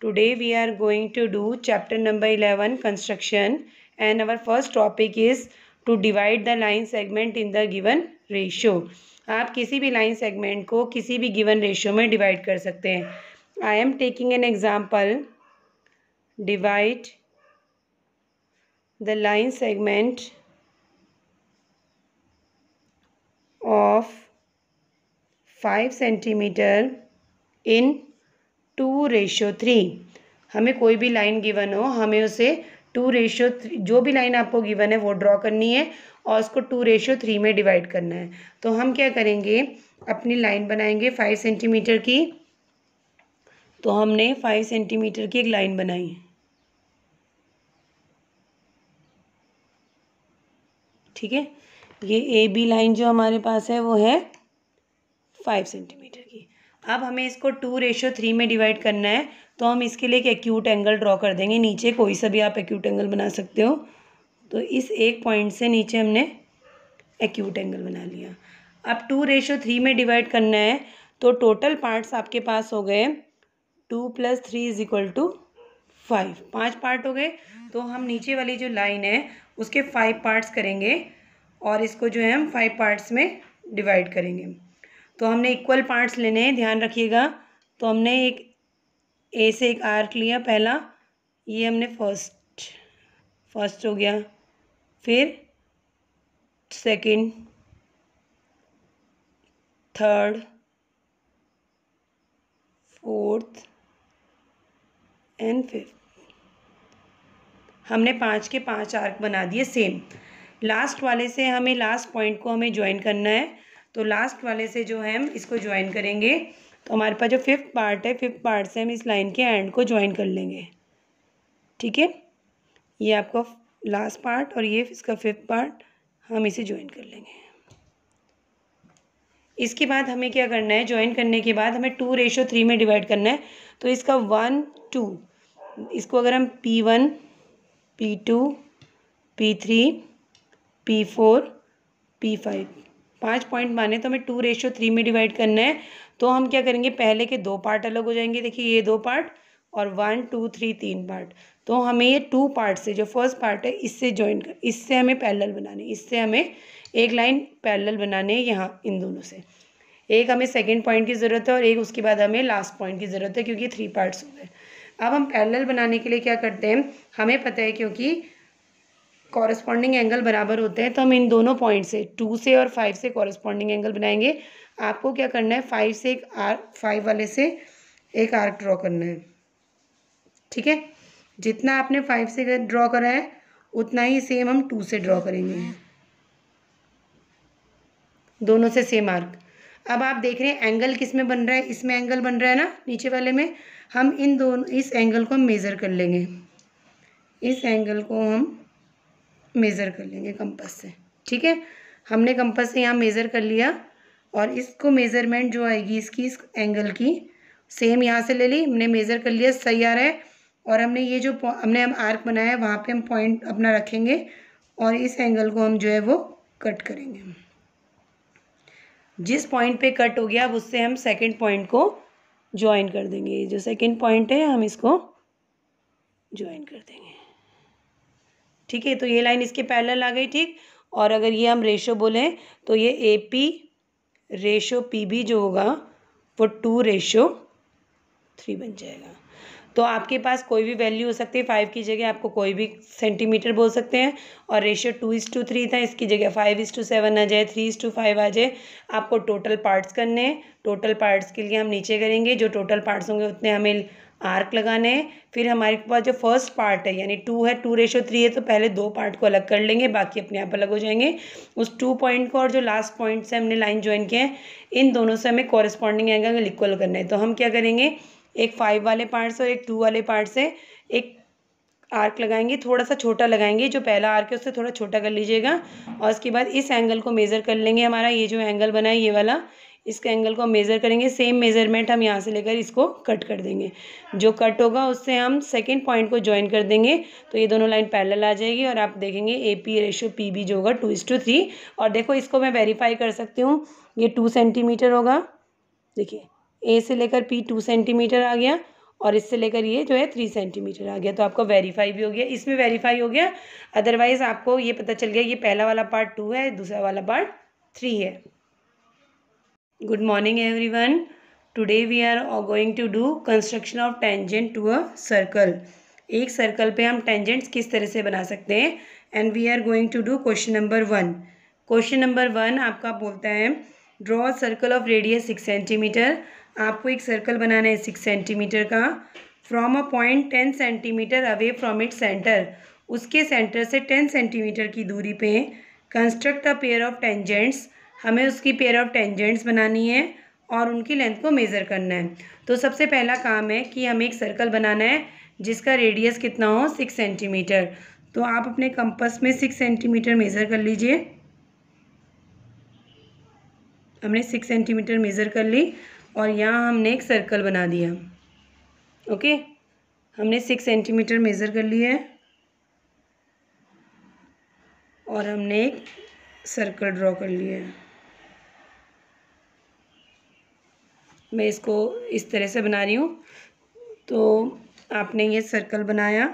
Today we are going to do chapter number 11 construction and our first topic is to divide the line segment in the given ratio. आप किसी भी line segment को किसी भी given ratio में divide कर सकते हैं I am taking an example. Divide the line segment of 5 centimeter in two ratio three हमें कोई भी लाइन गिवन हो हमें उसे टू रेशो जो भी लाइन आपको गिवन है वो ड्रॉ करनी है और उसको टू रेशो थ्री में डिवाइड करना है तो हम क्या करेंगे अपनी लाइन बनाएंगे फाइव सेंटीमीटर की तो हमने फाइव सेंटीमीटर की एक लाइन बनाई ठीक है ये ए बी लाइन जो हमारे पास है वो है फाइव सेंटीमीटर अब हमें इसको टू रेशो थ्री में डिवाइड करना है तो हम इसके लिए एक एक्यूट एंगल ड्रॉ कर देंगे नीचे कोई सा भी आप एक्यूट एंगल बना सकते हो तो इस एक पॉइंट से नीचे हमने एक्यूट एंगल बना लिया अब टू रेशो थ्री में डिवाइड करना है तो टोटल पार्ट्स आपके पास हो गए two plus three is equal to five पाँच पार्ट हो गए तो हम नीचे वाली जो लाइन है उसके फाइव पार्ट्स करेंगे और इसको जो है हम फाइव पार्ट्स में डिवाइड करेंगे तो हमने इक्वल पार्ट्स लेने हैं ध्यान रखिएगा तो हमने एक ए से एक आर्क लिया पहला ये हमने फर्स्ट फर्स्ट हो गया फिर second third fourth and fifth हमने पाँच के पाँच आर्क बना दिए सेम लास्ट वाले से हमें लास्ट पॉइंट को हमें ज्वाइन करना है तो लास्ट वाले से जो है हम इसको ज्वाइन करेंगे तो हमारे पास जो फिफ्थ पार्ट है फिफ्थ पार्ट से हम इस लाइन के एंड को ज्वाइन कर लेंगे ठीक है ये आपका लास्ट पार्ट और ये इसका फिफ्थ पार्ट हम इसे ज्वाइन कर लेंगे इसके बाद हमें क्या करना है ज्वाइन करने के बाद हमें टू रेशो थ्री में डिवाइड करना है तो इसका वन टू इसको अगर हम P one P two P three P four P five पाँच पॉइंट माने तो हमें टू रेशो थ्री में डिवाइड करना है तो हम क्या करेंगे पहले के दो पार्ट अलग हो जाएंगे देखिए ये दो पार्ट और वन टू थ्री तीन पार्ट तो हमें ये टू पार्ट से जो फर्स्ट पार्ट है इससे ज्वाइन कर इससे हमें पैरल बनाने इससे हमें एक लाइन पैरल बनाने यहाँ इन दोनों से एक हमें सेकेंड पॉइंट की ज़रूरत है और एक उसके बाद हमें लास्ट पॉइंट की ज़रूरत है क्योंकि थ्री पार्ट्स हो गए अब हम पैरल बनाने के लिए क्या करते हैं हमें पता है क्योंकि कॉरस्पॉन्डिंग एंगल बराबर होते हैं तो हम इन दोनों पॉइंट से टू से और फाइव से कॉरस्पॉन्डिंग एंगल बनाएंगे आपको क्या करना है फाइव से एक आर्क फाइव वाले से एक आर्क ड्रॉ करना है ठीक है जितना आपने फाइव से ड्रॉ करा है उतना ही सेम हम टू से ड्रॉ करेंगे दोनों से सेम आर्क अब आप देख रहे हैं एंगल किस में बन रहा है इसमें एंगल बन रहा है ना नीचे वाले में हम इन दोनों इस एंगल को मेज़र कर लेंगे इस एंगल को हम मेज़र कर लेंगे कंपस से ठीक है हमने कंपस से यहाँ मेज़र कर लिया और इसको मेज़रमेंट जो आएगी इसकी इस एंगल की सेम यहाँ से ले ली हमने मेज़र कर लिया सही आ रहा है और हमने ये जो हमने हम आर्क बनाया है वहाँ पे हम पॉइंट अपना रखेंगे और इस एंगल को हम जो है वो कट करेंगे जिस पॉइंट पे कट हो गया अब उससे हम सेकंड पॉइंट को ज्वाइन कर देंगे जो सेकंड पॉइंट है हम इसको ज्वाइन कर देंगे ठीक है तो ये लाइन इसके पैरेलल आ गई ठीक और अगर ये हम रेशो बोलें तो ये A P ratio P B जो होगा वो टू रेशो थ्री बन जाएगा तो आपके पास कोई भी वैल्यू हो सकती है फाइव की जगह आपको कोई भी सेंटीमीटर बोल सकते हैं और ratio two is two three था इसकी जगह फाइव इज टू सेवन आ जाए थ्री इज टू फाइव आ जाए आपको टोटल पार्ट्स करने हैं टोटल पार्ट्स के लिए हम नीचे करेंगे जो टोटल पार्ट्स होंगे उतने हमें आर्क लगाने है फिर हमारे पास जो फर्स्ट पार्ट है यानी टू है टू रेशो थ्री है तो पहले दो पार्ट को अलग कर लेंगे बाकी अपने आप अलग हो जाएंगे उस टू पॉइंट को और जो लास्ट पॉइंट से हमने लाइन ज्वाइन किया है इन दोनों से हमें कॉरेस्पॉन्डिंग एंगल इक्वल करना है तो हम क्या करेंगे एक फाइव वाले पार्ट से और एक टू वाले पार्ट से एक आर्क लगाएंगे थोड़ा सा छोटा लगाएंगे जो पहला आर्क है उससे थोड़ा छोटा कर लीजिएगा और उसके बाद इस एंगल को मेज़र कर लेंगे हमारा ये जो एंगल बना है ये वाला इसके एंगल को मेज़र करेंगे सेम मेज़रमेंट हम यहाँ से लेकर इसको कट कर देंगे जो कट होगा उससे हम सेकेंड पॉइंट को ज्वाइन कर देंगे तो ये दोनों लाइन पैरेलल आ जाएगी और आप देखेंगे A P ratio P B जो होगा टू इस टू थ्री और देखो इसको मैं वेरीफाई कर सकती हूँ ये टू सेंटीमीटर होगा देखिए ए से लेकर पी टू सेंटीमीटर आ गया और इससे लेकर ये जो है थ्री सेंटीमीटर आ गया तो आपका वेरीफाई भी हो गया इसमें वेरीफाई हो गया अदरवाइज़ आपको ये पता चल गया ये पहला वाला पार्ट टू है दूसरा वाला पार्ट थ्री है good morning everyone today we are going to do construction of tangent to a circle एक सर्कल पे हम टेंजेंट्स किस तरह से बना सकते हैं and we are going to do question number one question number one आपका बोलता है draw circle of radius six centimetre आपको एक सर्कल बनाना है सिक्स सेंटीमीटर का from a point ten centimetre away from it centre उसके सेंटर से टेन सेंटीमीटर की दूरी पे construct a pair of tangents हमें उसकी पेयर ऑफ टेंजेंट्स बनानी है और उनकी लेंथ को मेज़र करना है तो सबसे पहला काम है कि हमें एक सर्कल बनाना है जिसका रेडियस कितना हो सिक्स सेंटीमीटर तो आप अपने कंपस में सिक्स सेंटीमीटर मेज़र कर लीजिए हमने सिक्स सेंटीमीटर मेज़र कर ली और यहाँ हमने एक सर्कल बना दिया ओके हमने सिक्स सेंटीमीटर मेज़र कर लिया है और हमने एक सर्कल ड्रॉ कर लिया है मैं इसको इस तरह से बना रही हूँ तो आपने ये सर्कल बनाया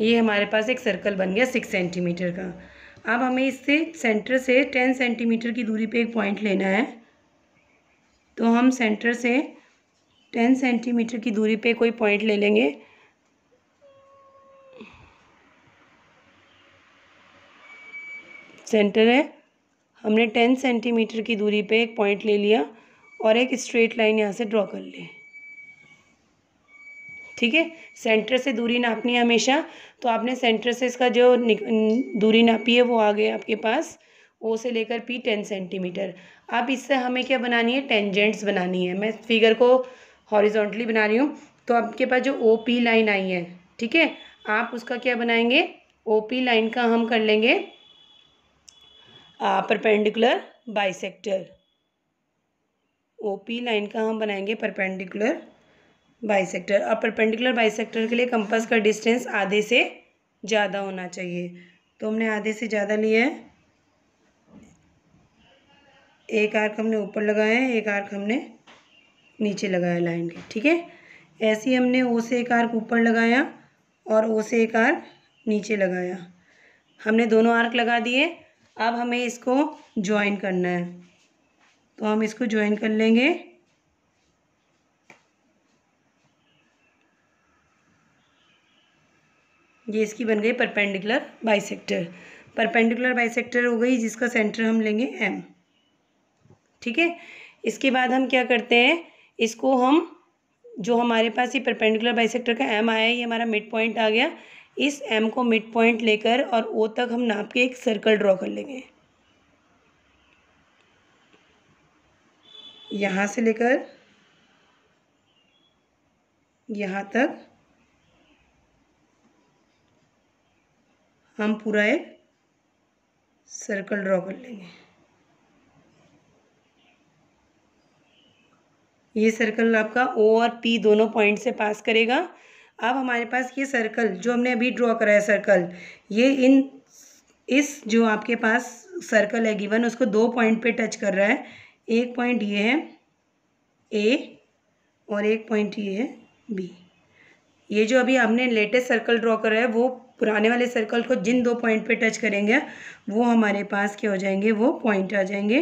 ये हमारे पास एक सर्कल बन गया सिक्स सेंटीमीटर का अब हमें इससे सेंटर से टेन सेंटीमीटर की दूरी पे एक पॉइंट लेना है तो हम सेंटर से टेन सेंटीमीटर की दूरी पे कोई पॉइंट ले लेंगे सेंटर है हमने टेन सेंटीमीटर की दूरी पे एक पॉइंट ले लिया और एक स्ट्रेट लाइन यहाँ से ड्रॉ कर ली ठीक है सेंटर से दूरी नापनी है हमेशा तो आपने सेंटर से इसका जो दूरी नापी है वो आ गया आपके पास ओ से लेकर पी टेन सेंटीमीटर अब इससे हमें क्या बनानी है टेंजेंट्स बनानी है मैं फिगर को हॉरिजॉन्टली बना रही हूँ तो आपके पास जो ओ पी लाइन आई है ठीक है आप उसका क्या बनाएंगे ओ पी लाइन का हम कर लेंगे परपेंडिकुलर बाइसेक्टर ओपी लाइन का हम बनाएंगे परपेंडिकुलर बाइसेक्टर अब परपेंडिकुलर बाइसेक्टर के लिए कंपास का डिस्टेंस आधे से ज़्यादा होना चाहिए तो हमने आधे से ज़्यादा लिया है एक आर्क हमने ऊपर लगाया है एक आर्क हमने नीचे लगाया लाइन के ठीक है ऐसे ही हमने ओ से एक आर्क ऊपर लगाया और ओ से एक आर्क नीचे लगाया हमने दोनों आर्क लगा दिए अब हमें इसको ज्वाइन करना है तो हम इसको ज्वाइन कर लेंगे ये इसकी बन गई परपेंडिकुलर बाइसेक्टर परपेंडिकुलर बाइसेक्टर हो गई जिसका सेंटर हम लेंगे एम ठीक है इसके बाद हम क्या करते हैं इसको हम जो हमारे पास ये परपेंडिकुलर बाइसेक्टर का एम आया ये हमारा मिड पॉइंट आ गया इस एम को मिड पॉइंट लेकर और ओ तक हम नाप के एक सर्कल ड्रॉ कर लेंगे यहाँ से लेकर यहाँ तक हम पूरा एक सर्कल ड्रॉ कर लेंगे ये सर्कल आपका ओ और पी दोनों पॉइंट से पास करेगा अब हमारे पास ये सर्कल जो हमने अभी ड्रॉ करा है सर्कल ये इन इस जो आपके पास सर्कल है गिवन उसको दो पॉइंट पे टच कर रहा है एक पॉइंट ये है ए और एक पॉइंट ये है बी ये जो अभी हमने लेटेस्ट सर्कल ड्रॉ करा है वो पुराने वाले सर्कल को जिन दो पॉइंट पे टच करेंगे वो हमारे पास क्या हो जाएंगे वो पॉइंट आ जाएंगे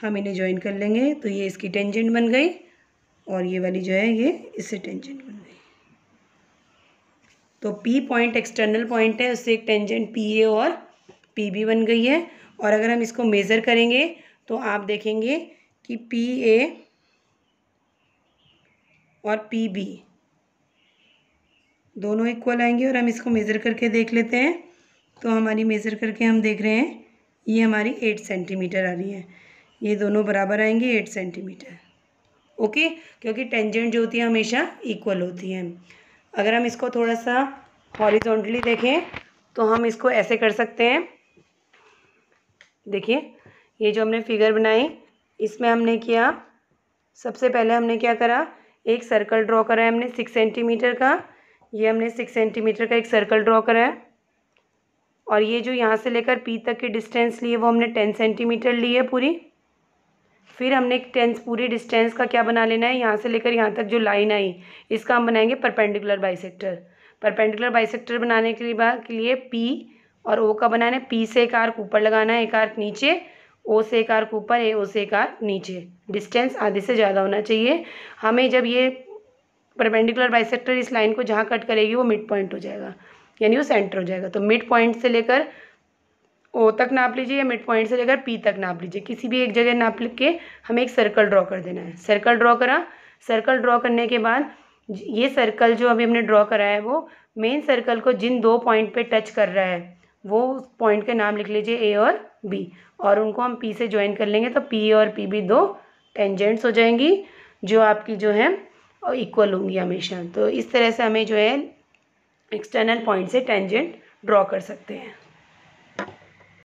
हम इन्हें ज्वाइन कर लेंगे तो ये इसकी टेंजेंट बन गई और ये वाली जो है ये इससे टेंजेंट बन गई तो P पॉइंट एक्सटर्नल पॉइंट है उससे एक टेंजेंट पी ए और पी बी बन गई है और अगर हम इसको मेज़र करेंगे तो आप देखेंगे कि पी ए और पी बी दोनों इक्वल आएंगे और हम इसको मेज़र करके देख लेते हैं तो हमारी मेज़र करके हम देख रहे हैं ये हमारी एट सेंटीमीटर आ रही है ये दोनों बराबर आएंगे एट सेंटीमीटर ओके क्योंकि टेंजेंट जो होती है हमेशा इक्वल होती है अगर हम इसको थोड़ा सा हॉरिजॉन्टली देखें तो हम इसको ऐसे कर सकते हैं देखिए ये जो हमने फिगर बनाई इसमें हमने किया सबसे पहले हमने क्या करा एक सर्कल ड्रॉ करा है हमने सिक्स सेंटीमीटर का ये हमने सिक्स सेंटीमीटर का एक सर्कल ड्रॉ करा है और ये जो यहाँ से लेकर पी तक की डिस्टेंस ली है वो हमने टेन सेंटीमीटर ली है पूरी फिर हमने टेंस पूरी डिस्टेंस का क्या बना लेना है यहाँ से लेकर यहाँ तक जो लाइन आई इसका हम बनाएंगे परपेंडिकुलर बाइसेक्टर परपेंडिकुलर बाइसेक्टर बनाने के लिए के लिए पी और ओ का बनाना है पी से एक आर्क ऊपर लगाना है एक आर्क नीचे ओ से एक आर्क ऊपर ए ओ से एक आर्क नीचे डिस्टेंस आधे से ज़्यादा होना चाहिए हमें जब ये परपेंडिकुलर बाइसेक्टर इस लाइन को जहाँ कट करेगी वो मिड पॉइंट हो जाएगा यानी वो सेंटर हो जाएगा तो मिड पॉइंट से लेकर ओ तक नाप लीजिए या मिड पॉइंट से लेकर पी तक नाप लीजिए किसी भी एक जगह नाप के हमें एक सर्कल ड्रॉ कर देना है सर्कल ड्रॉ करा सर्कल ड्रॉ करने के बाद ये सर्कल जो अभी हमने ड्रॉ करा है वो मेन सर्कल को जिन दो पॉइंट पे टच कर रहा है वो उस पॉइंट के नाम लिख लीजिए ए और बी और उनको हम पी से ज्वाइन कर लेंगे तो पी और पी बी दो टेंजेंट्स हो जाएंगी जो आपकी जो है इक्वल होंगी हमेशा तो इस तरह से हमें जो है एक्सटर्नल पॉइंट से टेंजेंट ड्रॉ कर सकते हैं